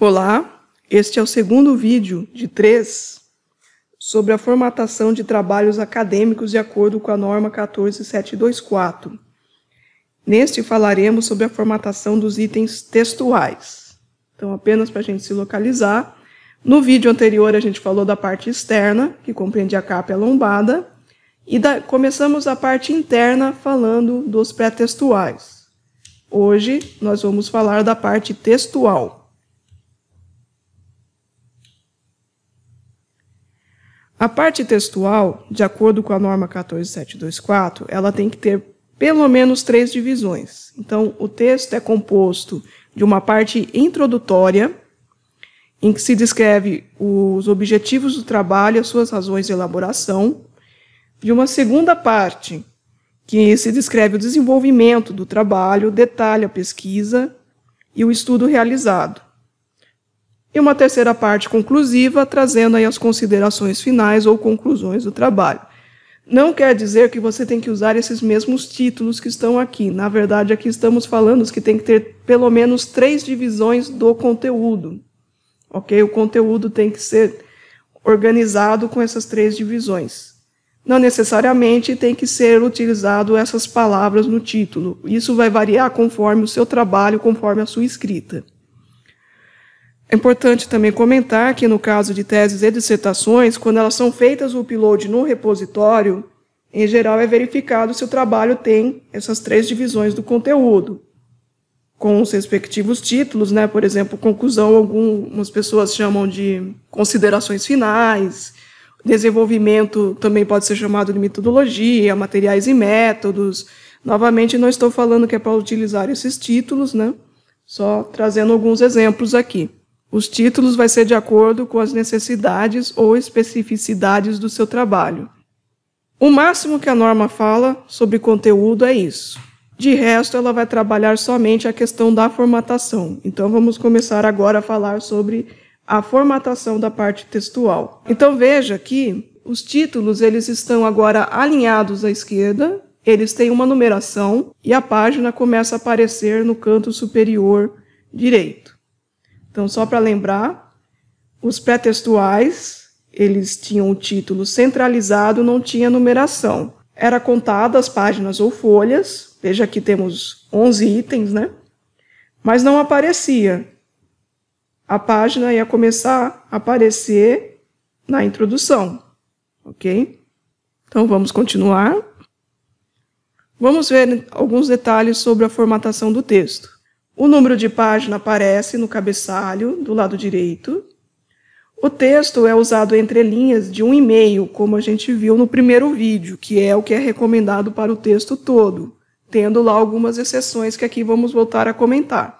Olá, este é o segundo vídeo de três sobre a formatação de trabalhos acadêmicos de acordo com a norma 14724. Neste falaremos sobre a formatação dos itens textuais. Então, apenas para a gente se localizar, no vídeo anterior a gente falou da parte externa, que compreende a capa e a lombada, e da, começamos a parte interna falando dos pré-textuais. Hoje nós vamos falar da parte textual. A parte textual, de acordo com a norma 14724, ela tem que ter pelo menos três divisões. Então, o texto é composto de uma parte introdutória, em que se descreve os objetivos do trabalho, as suas razões de elaboração, de uma segunda parte, que se descreve o desenvolvimento do trabalho, detalha a pesquisa e o estudo realizado e uma terceira parte conclusiva, trazendo aí as considerações finais ou conclusões do trabalho. Não quer dizer que você tem que usar esses mesmos títulos que estão aqui. Na verdade, aqui estamos falando que tem que ter pelo menos três divisões do conteúdo. Ok? O conteúdo tem que ser organizado com essas três divisões. Não necessariamente tem que ser utilizado essas palavras no título. Isso vai variar conforme o seu trabalho, conforme a sua escrita. É importante também comentar que, no caso de teses e dissertações, quando elas são feitas o upload no repositório, em geral é verificado se o trabalho tem essas três divisões do conteúdo, com os respectivos títulos, né? por exemplo, conclusão, algumas pessoas chamam de considerações finais, desenvolvimento também pode ser chamado de metodologia, materiais e métodos. Novamente, não estou falando que é para utilizar esses títulos, né? só trazendo alguns exemplos aqui. Os títulos vai ser de acordo com as necessidades ou especificidades do seu trabalho. O máximo que a norma fala sobre conteúdo é isso. De resto, ela vai trabalhar somente a questão da formatação. Então, vamos começar agora a falar sobre a formatação da parte textual. Então, veja que os títulos eles estão agora alinhados à esquerda, eles têm uma numeração e a página começa a aparecer no canto superior direito. Então, só para lembrar, os pré-textuais, eles tinham o título centralizado, não tinha numeração. Era contada as páginas ou folhas, veja que temos 11 itens, né? Mas não aparecia. A página ia começar a aparecer na introdução, ok? Então vamos continuar. Vamos ver alguns detalhes sobre a formatação do texto. O número de página aparece no cabeçalho do lado direito. O texto é usado entre linhas de um e-mail, como a gente viu no primeiro vídeo, que é o que é recomendado para o texto todo, tendo lá algumas exceções que aqui vamos voltar a comentar.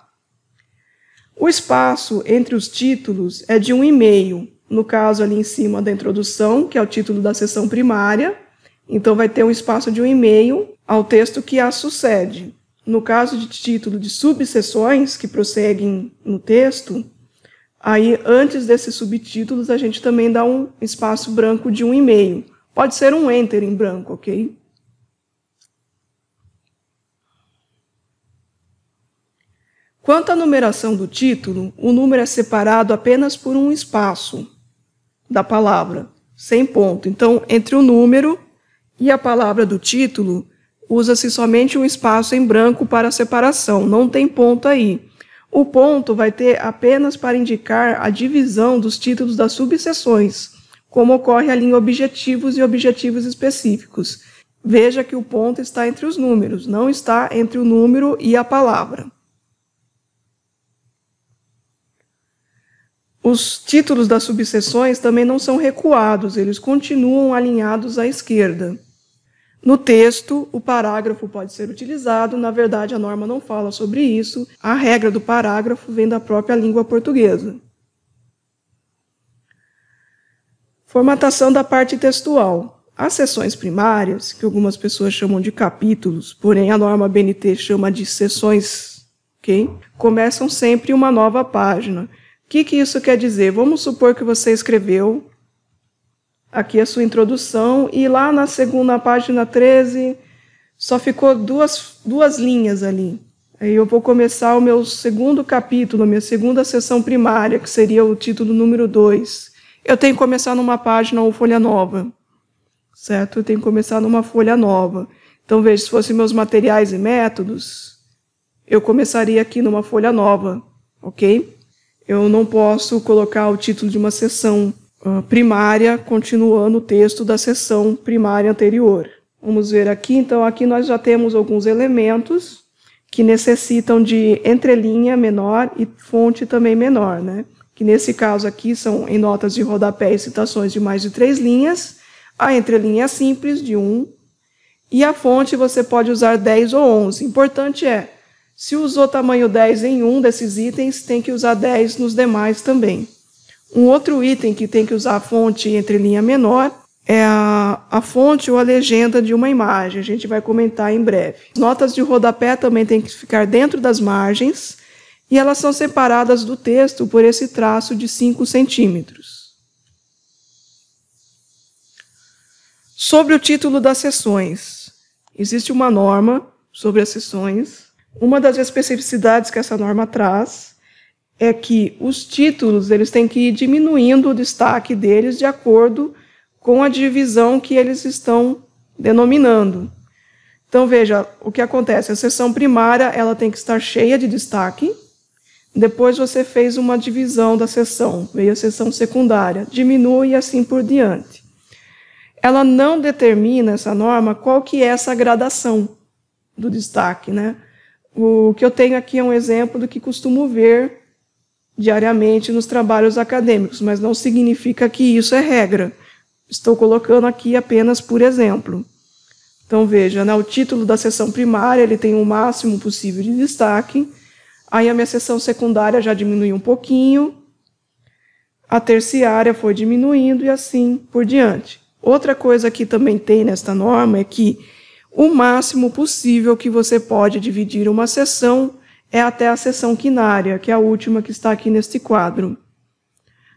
O espaço entre os títulos é de um e-mail, no caso ali em cima da introdução, que é o título da sessão primária, então vai ter um espaço de um e-mail ao texto que a sucede. No caso de título de subseções que prosseguem no texto, aí antes desses subtítulos a gente também dá um espaço branco de um e-mail. Pode ser um enter em branco, ok? Quanto à numeração do título, o número é separado apenas por um espaço da palavra, sem ponto. Então, entre o número e a palavra do título, usa-se somente um espaço em branco para separação, não tem ponto aí. O ponto vai ter apenas para indicar a divisão dos títulos das subseções, como ocorre a linha objetivos e objetivos específicos. Veja que o ponto está entre os números, não está entre o número e a palavra. Os títulos das subseções também não são recuados, eles continuam alinhados à esquerda. No texto, o parágrafo pode ser utilizado, na verdade, a norma não fala sobre isso, a regra do parágrafo vem da própria língua portuguesa. Formatação da parte textual. As seções primárias, que algumas pessoas chamam de capítulos, porém a norma BNT chama de seções, Começam sempre uma nova página. O que, que isso quer dizer? Vamos supor que você escreveu aqui a sua introdução, e lá na segunda página 13 só ficou duas, duas linhas ali. Aí eu vou começar o meu segundo capítulo, minha segunda sessão primária, que seria o título número 2. Eu tenho que começar numa página ou folha nova, certo? Eu tenho que começar numa folha nova. Então, veja, se fossem meus materiais e métodos, eu começaria aqui numa folha nova, ok? Eu não posso colocar o título de uma sessão ah, primária, continuando o texto da sessão primária anterior. Vamos ver aqui, então, aqui nós já temos alguns elementos que necessitam de entrelinha menor e fonte também menor, né? Que nesse caso aqui são em notas de rodapé e citações de mais de três linhas, a entrelinha simples de um, e a fonte você pode usar 10 ou 11. Importante é, se usou tamanho 10 em um desses itens, tem que usar 10 nos demais também. Um outro item que tem que usar a fonte entre linha menor é a, a, fonte ou a legenda de uma imagem. A gente vai comentar em breve. Notas de rodapé também têm que ficar dentro das margens e elas são separadas do texto por esse traço de 5 centímetros. Sobre o título das sessões, existe uma norma sobre as sessões. Uma das especificidades que essa norma traz é que os títulos eles têm que ir diminuindo o destaque deles de acordo com a divisão que eles estão denominando. Então veja o que acontece. A sessão primária ela tem que estar cheia de destaque. Depois você fez uma divisão da sessão, veio a sessão secundária, diminui e assim por diante. Ela não determina essa norma qual que é essa gradação do destaque, né? O que eu tenho aqui é um exemplo do que costumo ver diariamente nos trabalhos acadêmicos, mas não significa que isso é regra. Estou colocando aqui apenas por exemplo. Então veja, né, o título da sessão primária ele tem o máximo possível de destaque. Aí a minha sessão secundária já diminuiu um pouquinho. A terciária foi diminuindo e assim por diante. Outra coisa que também tem nesta norma é que o máximo possível que você pode dividir uma sessão é até a seção quinária, que é a última que está aqui neste quadro.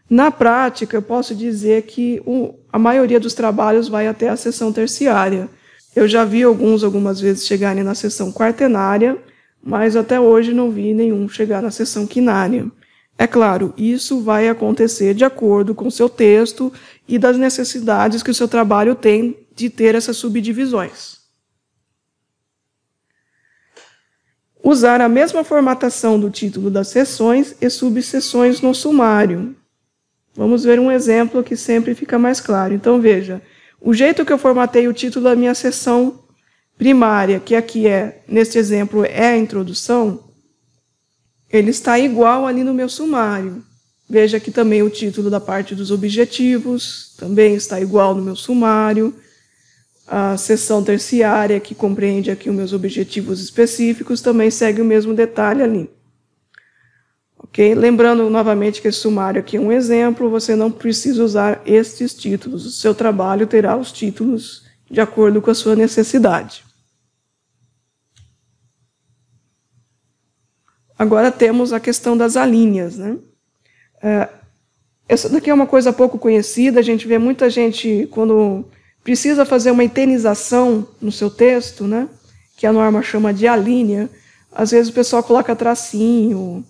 Na prática, eu posso dizer que o, a maioria dos trabalhos vai até a seção terciária. Eu já vi alguns algumas vezes chegarem na seção quartenária, mas até hoje não vi nenhum chegar na seção quinária. É claro, isso vai acontecer de acordo com seu texto e das necessidades que o seu trabalho tem de ter essas subdivisões. usar a mesma formatação do título das sessões e subseções no sumário. Vamos ver um exemplo que sempre fica mais claro. Então, veja, o jeito que eu formatei o título da minha sessão primária, que aqui é, neste exemplo, é a introdução, ele está igual ali no meu sumário. Veja que também o título da parte dos objetivos também está igual no meu sumário. A seção terciária, que compreende aqui os meus objetivos específicos, também segue o mesmo detalhe ali. ok? Lembrando novamente que esse sumário aqui é um exemplo, você não precisa usar estes títulos. O seu trabalho terá os títulos de acordo com a sua necessidade. Agora temos a questão das alíneas. Né? É, essa daqui é uma coisa pouco conhecida, a gente vê muita gente, quando precisa fazer uma itenização no seu texto, né? que a norma chama de alínea, às vezes o pessoal coloca tracinho,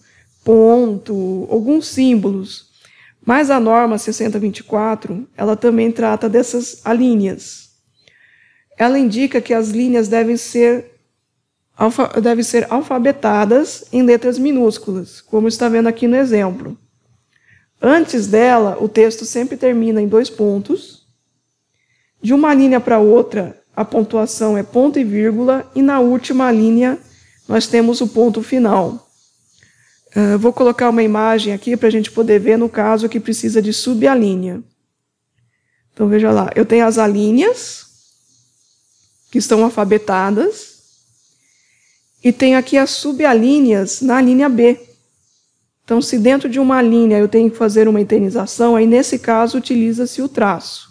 ponto, alguns símbolos. Mas a norma 6024, ela também trata dessas alíneas. Ela indica que as linhas devem ser, alfa, devem ser alfabetadas em letras minúsculas, como está vendo aqui no exemplo. Antes dela, o texto sempre termina em dois pontos, de uma linha para outra, a pontuação é ponto e vírgula, e na última linha nós temos o ponto final. Uh, vou colocar uma imagem aqui para a gente poder ver no caso que precisa de subalinha. Então veja lá, eu tenho as alíneas que estão alfabetadas e tenho aqui as subalíneas na linha B. Então se dentro de uma linha eu tenho que fazer uma eternização, aí nesse caso utiliza-se o traço.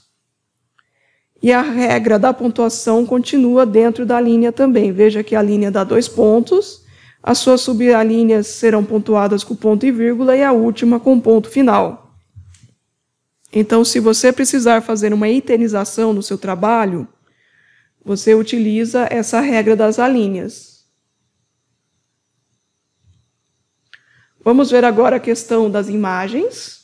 E a regra da pontuação continua dentro da linha também. Veja que a linha dá dois pontos, as suas subalíneas serão pontuadas com ponto e vírgula e a última com ponto final. Então, se você precisar fazer uma itenização no seu trabalho, você utiliza essa regra das alíneas. Vamos ver agora a questão das imagens.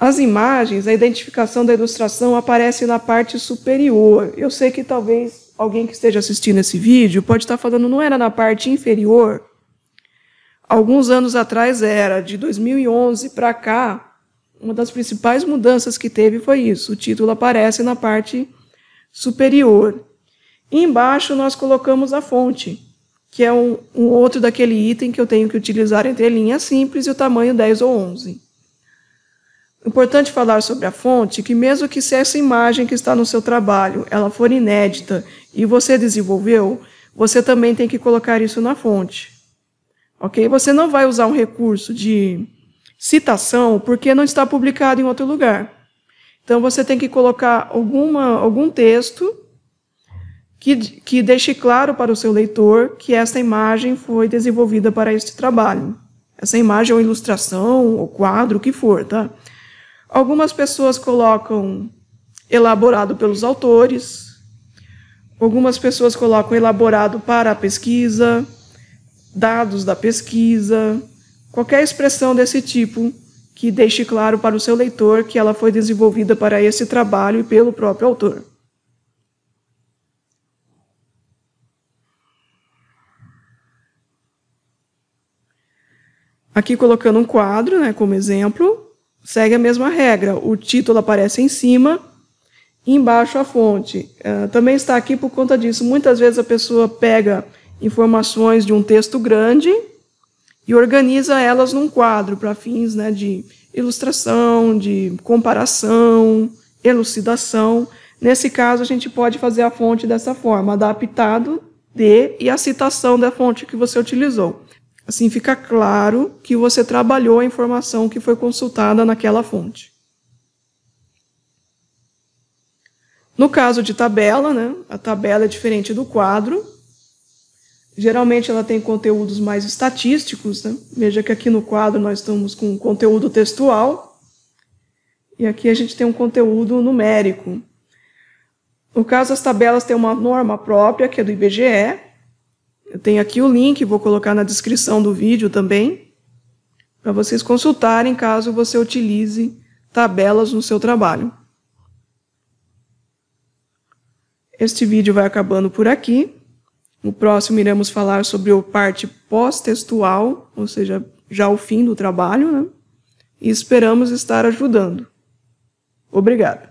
As imagens, a identificação da ilustração aparece na parte superior. Eu sei que talvez alguém que esteja assistindo esse vídeo pode estar falando, não era na parte inferior? Alguns anos atrás era, de 2011 para cá, uma das principais mudanças que teve foi isso. O título aparece na parte superior. embaixo nós colocamos a fonte, que é um, um outro daquele item que eu tenho que utilizar entre linhas simples e o tamanho 10 ou 11. Importante falar sobre a fonte que, mesmo que se essa imagem que está no seu trabalho ela for inédita e você desenvolveu, você também tem que colocar isso na fonte. Ok? Você não vai usar um recurso de citação porque não está publicado em outro lugar. Então você tem que colocar alguma, algum texto que, que deixe claro para o seu leitor que essa imagem foi desenvolvida para este trabalho. Essa imagem ou é ilustração, ou quadro, o que for, tá? Algumas pessoas colocam elaborado pelos autores, algumas pessoas colocam elaborado para a pesquisa, dados da pesquisa, qualquer expressão desse tipo que deixe claro para o seu leitor que ela foi desenvolvida para esse trabalho e pelo próprio autor. Aqui colocando um quadro, né, como exemplo, segue a mesma regra. O título aparece em cima, embaixo a fonte. Uh, também está aqui por conta disso. Muitas vezes a pessoa pega informações de um texto grande e organiza elas num quadro para fins né, de ilustração, de comparação, elucidação. Nesse caso, a gente pode fazer a fonte dessa forma, adaptado de e a citação da fonte que você utilizou. Assim fica claro que você trabalhou a informação que foi consultada naquela fonte. No caso de tabela, né, a tabela é diferente do quadro. Geralmente ela tem conteúdos mais estatísticos. Né? Veja que aqui no quadro nós estamos com conteúdo textual e aqui a gente tem um conteúdo numérico. No caso, as tabelas têm uma norma própria, que é do IBGE, tem aqui o link, vou colocar na descrição do vídeo também, para vocês consultarem caso você utilize tabelas no seu trabalho. Este vídeo vai acabando por aqui. No próximo iremos falar sobre a parte pós-textual, ou seja, já o fim do trabalho, né? e esperamos estar ajudando. Obrigada!